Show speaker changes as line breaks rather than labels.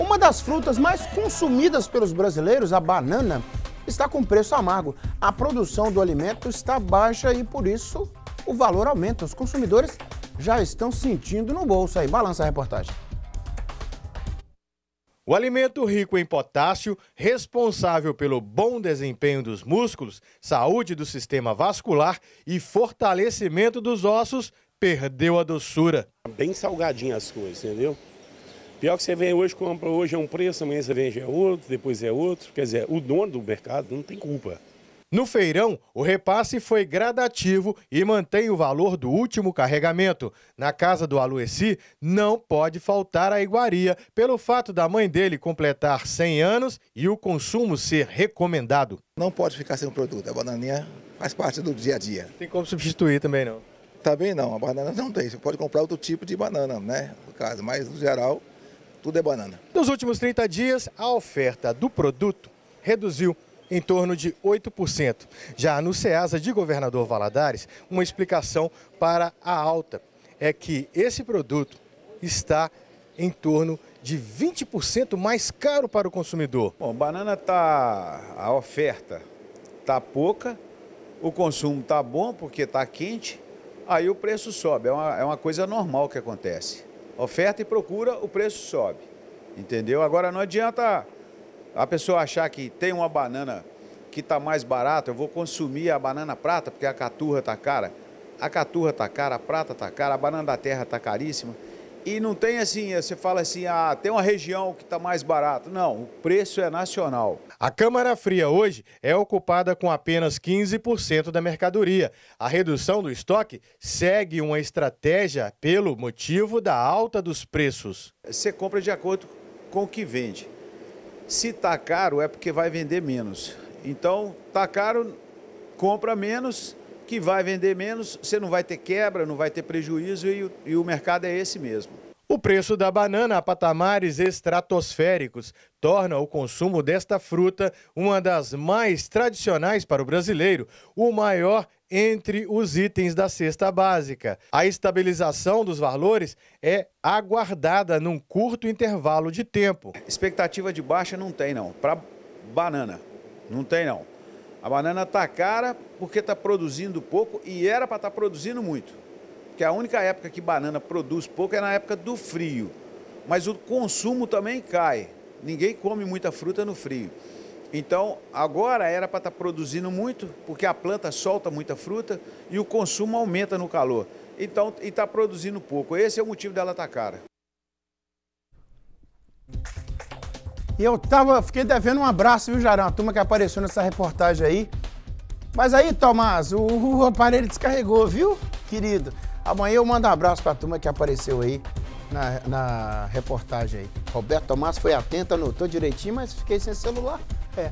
Uma das frutas mais consumidas pelos brasileiros, a banana, está com preço amargo. A produção do alimento está baixa e, por isso, o valor aumenta. Os consumidores já estão sentindo no bolso. Aí, balança a reportagem.
O alimento rico em potássio, responsável pelo bom desempenho dos músculos, saúde do sistema vascular e fortalecimento dos ossos, perdeu a doçura. Bem salgadinha as coisas, entendeu? Pior que você vem hoje, compra hoje é um preço, amanhã você vende é outro, depois é outro. Quer dizer, o dono do mercado não tem culpa. No feirão, o repasse foi gradativo e mantém o valor do último carregamento. Na casa do Aluessi, não pode faltar a iguaria, pelo fato da mãe dele completar 100 anos e o consumo ser recomendado. Não pode
ficar sem o produto, a bananinha faz parte do dia a dia. Tem como substituir também não? Também não, a banana não tem, você pode comprar outro tipo de banana, né, no caso, mas no geral tudo é banana.
Nos últimos 30 dias, a oferta do produto reduziu em torno de 8%. Já no SEASA de Governador Valadares, uma explicação para a alta é que esse produto está em torno de 20% mais caro para o consumidor. Bom, banana tá a oferta
tá pouca, o consumo tá bom porque tá quente, aí o preço sobe, é uma, é uma coisa normal que acontece oferta e procura, o preço sobe. Entendeu? Agora não adianta a pessoa achar que tem uma banana que está mais barata, eu vou consumir a banana prata, porque a caturra está cara. A caturra está cara, a prata está cara, a banana da terra está caríssima e não tem assim, eh, você fala assim, ah, tem uma região que está mais barato. Não, o preço é nacional.
A Câmara Fria hoje é ocupada com apenas 15% da mercadoria. A redução do estoque segue uma estratégia pelo motivo da alta dos preços. Você compra de acordo
com o que vende. Se está caro é porque vai vender menos. Então, está caro, compra menos que vai vender menos, você não vai ter quebra, não vai ter
prejuízo e o, e o mercado é esse mesmo. O preço da banana a patamares estratosféricos torna o consumo desta fruta uma das mais tradicionais para o brasileiro, o maior entre os itens da cesta básica. A estabilização dos valores é aguardada num curto intervalo de
tempo. Expectativa de baixa não tem não, para banana não tem não. A banana está cara porque está produzindo pouco e era para estar tá produzindo muito. Porque a única época que banana produz pouco é na época do frio. Mas o consumo também cai. Ninguém come muita fruta no frio. Então, agora era para estar tá produzindo muito, porque a planta solta muita fruta e o consumo aumenta no calor. Então, e está produzindo pouco. Esse é o motivo dela estar tá cara.
E eu tava, fiquei devendo um abraço, viu, Jarão? A turma que apareceu nessa reportagem aí. Mas aí, Tomás, o, o aparelho descarregou, viu, querido? Amanhã eu mando um abraço pra turma que apareceu aí na, na reportagem aí. Roberto Tomás foi atento, anotou direitinho, mas fiquei sem celular. É.